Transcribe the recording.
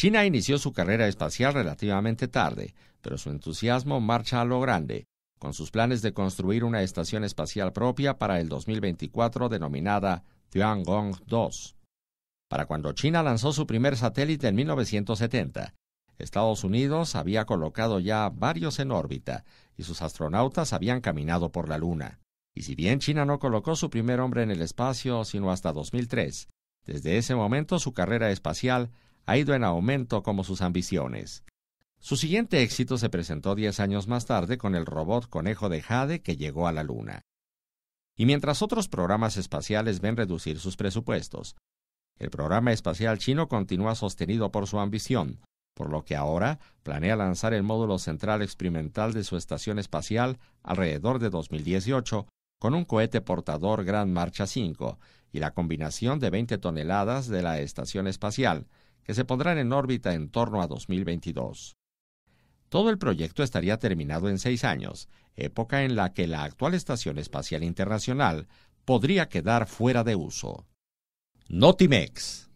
China inició su carrera espacial relativamente tarde, pero su entusiasmo marcha a lo grande, con sus planes de construir una estación espacial propia para el 2024 denominada Tiangong 2. Para cuando China lanzó su primer satélite en 1970, Estados Unidos había colocado ya varios en órbita y sus astronautas habían caminado por la Luna. Y si bien China no colocó su primer hombre en el espacio sino hasta 2003, desde ese momento su carrera espacial ha ido en aumento como sus ambiciones. Su siguiente éxito se presentó diez años más tarde con el robot conejo de Jade que llegó a la Luna. Y mientras otros programas espaciales ven reducir sus presupuestos, el programa espacial chino continúa sostenido por su ambición, por lo que ahora planea lanzar el módulo central experimental de su estación espacial alrededor de 2018 con un cohete portador Gran Marcha 5 y la combinación de 20 toneladas de la estación espacial, que se pondrán en órbita en torno a 2022. Todo el proyecto estaría terminado en seis años, época en la que la actual Estación Espacial Internacional podría quedar fuera de uso. Notimex